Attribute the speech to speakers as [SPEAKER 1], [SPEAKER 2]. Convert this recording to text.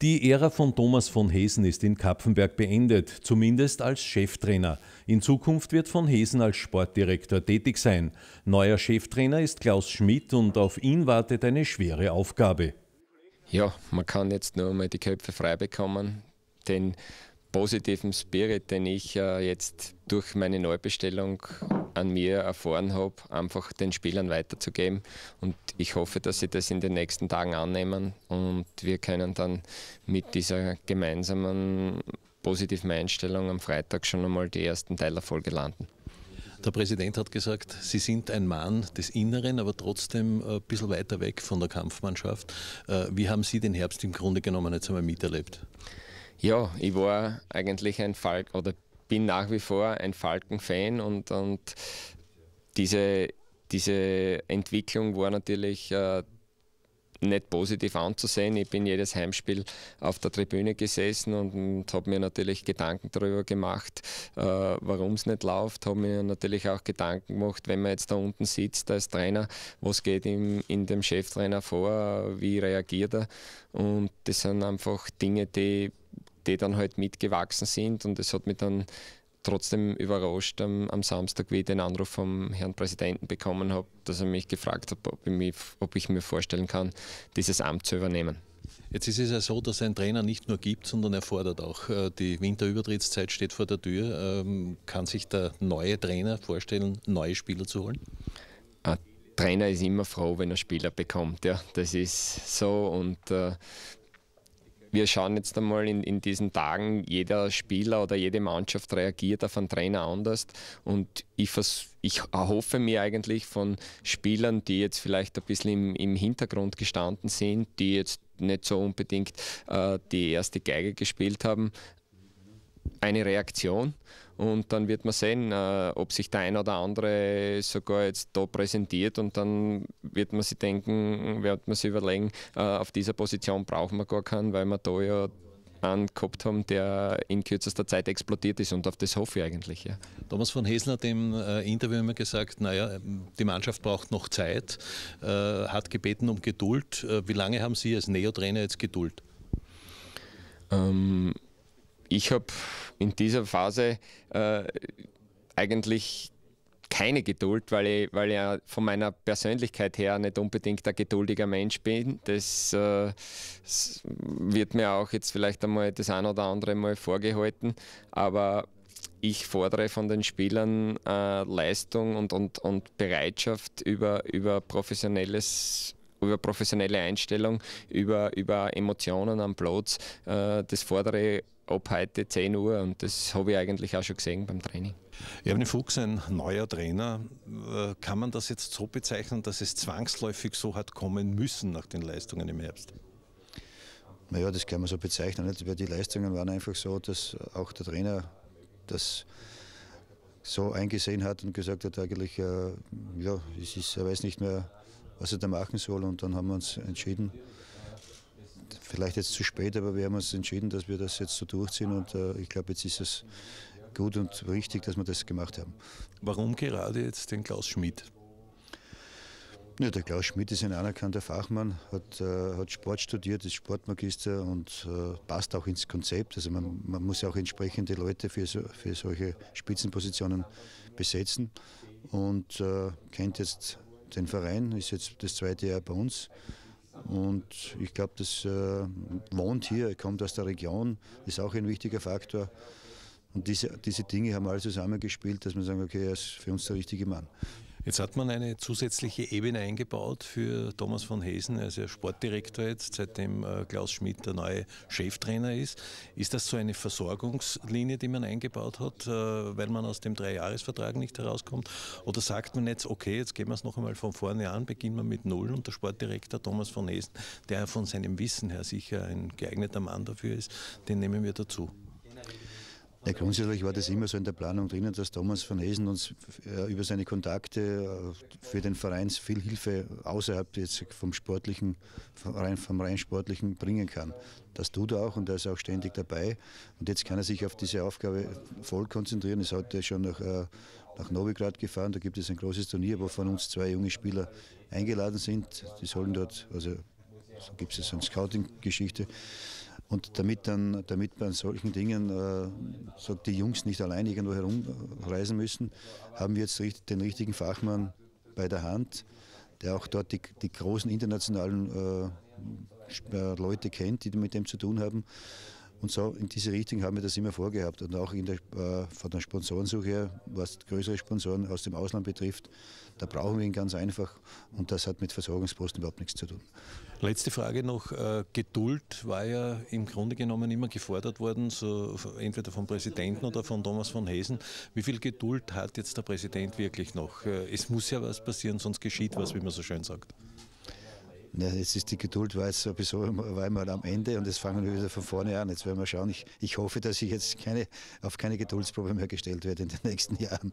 [SPEAKER 1] Die Ära von Thomas von Hesen ist in Kapfenberg beendet, zumindest als Cheftrainer. In Zukunft wird von Hesen als Sportdirektor tätig sein. Neuer Cheftrainer ist Klaus
[SPEAKER 2] Schmidt und auf ihn wartet eine schwere Aufgabe. Ja, man kann jetzt nur einmal die Köpfe frei bekommen. Den positiven Spirit, den ich äh, jetzt durch meine Neubestellung an mir erfahren habe, einfach den Spielern weiterzugeben. Und ich hoffe, dass sie das in den nächsten Tagen annehmen und wir können dann mit dieser gemeinsamen positiven Einstellung am Freitag schon einmal die ersten Teilerfolge landen. Der Präsident hat gesagt, Sie sind ein Mann des Inneren, aber
[SPEAKER 1] trotzdem äh, ein bisschen weiter weg von der Kampfmannschaft. Äh, wie haben Sie den Herbst im Grunde genommen jetzt
[SPEAKER 2] einmal miterlebt? Ja, ich war eigentlich ein Fall oder bin nach wie vor ein Falken-Fan und, und diese, diese Entwicklung war natürlich äh, nicht positiv anzusehen. Ich bin jedes Heimspiel auf der Tribüne gesessen und, und habe mir natürlich Gedanken darüber gemacht, äh, warum es nicht läuft. Habe mir natürlich auch Gedanken gemacht, wenn man jetzt da unten sitzt als Trainer, was geht ihm in dem Cheftrainer vor, wie reagiert er. Und das sind einfach Dinge, die die dann halt mitgewachsen sind. Und es hat mich dann trotzdem überrascht am, am, Samstag, wie ich den Anruf vom Herrn Präsidenten bekommen habe, dass er mich gefragt hat, ob ich, ob ich mir vorstellen kann, dieses Amt zu übernehmen. Jetzt ist es ja so, dass
[SPEAKER 1] ein Trainer nicht nur gibt, sondern er fordert auch. Äh, die Winterübertrittszeit steht vor der Tür. Ähm,
[SPEAKER 2] kann sich der neue Trainer vorstellen, neue Spieler zu holen? Ein Trainer ist immer froh, wenn er Spieler bekommt. Ja. Das ist so und äh, wir schauen jetzt einmal in, in diesen Tagen, jeder Spieler oder jede Mannschaft reagiert auf einen Trainer anders. Und ich, ich erhoffe mir eigentlich von Spielern, die jetzt vielleicht ein bisschen im, im Hintergrund gestanden sind, die jetzt nicht so unbedingt äh, die erste Geige gespielt haben, eine Reaktion und dann wird man sehen, äh, ob sich der eine oder andere sogar jetzt da präsentiert und dann wird man sich denken, wird man sich überlegen, äh, auf dieser Position brauchen wir gar keinen, weil wir da ja einen gehabt haben, der in kürzester Zeit explodiert ist und auf das hoffe ich eigentlich. Ja. Thomas von Hesler hat im äh, Interview immer gesagt, naja, die Mannschaft braucht noch Zeit,
[SPEAKER 1] äh, hat gebeten um Geduld. Äh, wie lange haben Sie als Neotrainer jetzt Geduld?
[SPEAKER 2] Ähm, ich habe in dieser Phase äh, eigentlich keine Geduld, weil ich, weil ich von meiner Persönlichkeit her nicht unbedingt ein geduldiger Mensch bin. Das, äh, das wird mir auch jetzt vielleicht einmal das ein oder andere Mal vorgehalten. Aber ich fordere von den Spielern äh, Leistung und, und, und Bereitschaft über, über professionelles über professionelle Einstellung, über, über Emotionen am Platz. Äh, das fordere ich ab heute 10 Uhr und das habe ich eigentlich auch schon gesehen beim Training. Erwin Fuchs, ein neuer Trainer, äh, kann man das jetzt so bezeichnen, dass es
[SPEAKER 1] zwangsläufig so hat kommen müssen nach den Leistungen im Herbst?
[SPEAKER 3] Naja, das kann man so bezeichnen. die Leistungen waren einfach so, dass auch der Trainer das so eingesehen hat und gesagt hat, eigentlich, äh, ja, es ist, er weiß nicht mehr, was er da machen soll. Und dann haben wir uns entschieden, vielleicht jetzt zu spät, aber wir haben uns entschieden, dass wir das jetzt so durchziehen und äh, ich glaube, jetzt ist es gut und richtig, dass wir das gemacht haben. Warum gerade jetzt den Klaus Schmidt? Ja, der Klaus Schmidt ist ein anerkannter Fachmann, hat, äh, hat Sport studiert, ist Sportmagister und äh, passt auch ins Konzept. Also man, man muss ja auch entsprechende Leute für, so, für solche Spitzenpositionen besetzen und äh, kennt jetzt den Verein, ist jetzt das zweite Jahr bei uns und ich glaube, das äh, wohnt hier, kommt aus der Region, ist auch ein wichtiger Faktor. Und diese, diese Dinge haben alle zusammengespielt, dass man sagen, okay, er ist für uns der richtige Mann. Jetzt hat man eine zusätzliche Ebene
[SPEAKER 1] eingebaut für Thomas von Hesen, er ist ja Sportdirektor jetzt, seitdem äh, Klaus Schmidt der neue Cheftrainer ist. Ist das so eine Versorgungslinie, die man eingebaut hat, äh, weil man aus dem Dreijahresvertrag nicht herauskommt? Oder sagt man jetzt, okay, jetzt gehen wir es noch einmal von vorne an, beginnen wir mit Null und der Sportdirektor Thomas von Hesen, der von seinem Wissen her sicher ein geeigneter
[SPEAKER 3] Mann dafür ist, den nehmen wir dazu? Ja, grundsätzlich war das immer so in der Planung drinnen, dass Thomas van Hesen uns äh, über seine Kontakte äh, für den Verein viel Hilfe außerhalb jetzt vom sportlichen, vom rein sportlichen bringen kann. Das tut er auch und er ist auch ständig dabei. Und jetzt kann er sich auf diese Aufgabe voll konzentrieren. Ist heute schon nach, äh, nach Novigrad gefahren. Da gibt es ein großes Turnier, wo von uns zwei junge Spieler eingeladen sind. Die sollen dort, also so gibt es eine Scouting-Geschichte und damit, dann, damit man solchen Dingen, äh, sagt, die Jungs nicht allein irgendwo herumreisen müssen, haben wir jetzt den richtigen Fachmann bei der Hand, der auch dort die, die großen internationalen äh, äh Leute kennt, die mit dem zu tun haben und so in diese Richtung haben wir das immer vorgehabt. Und auch der, äh, von der Sponsorensuche her, was größere Sponsoren aus dem Ausland betrifft, da brauchen wir ihn ganz einfach. Und das hat mit Versorgungsposten überhaupt nichts zu tun.
[SPEAKER 1] Letzte Frage noch. Äh, Geduld war ja im Grunde genommen immer gefordert worden, so entweder vom Präsidenten oder von Thomas von Hesen. Wie viel Geduld hat jetzt der Präsident wirklich noch? Äh, es muss ja was passieren, sonst geschieht was, wie man so schön
[SPEAKER 3] sagt. Ja, jetzt ist die Geduld war jetzt sowieso war einmal am Ende und jetzt fangen wir wieder von vorne an. Jetzt werden wir schauen. Ich, ich hoffe, dass ich jetzt keine, auf keine Geduldsprobe mehr gestellt werde in den nächsten Jahren.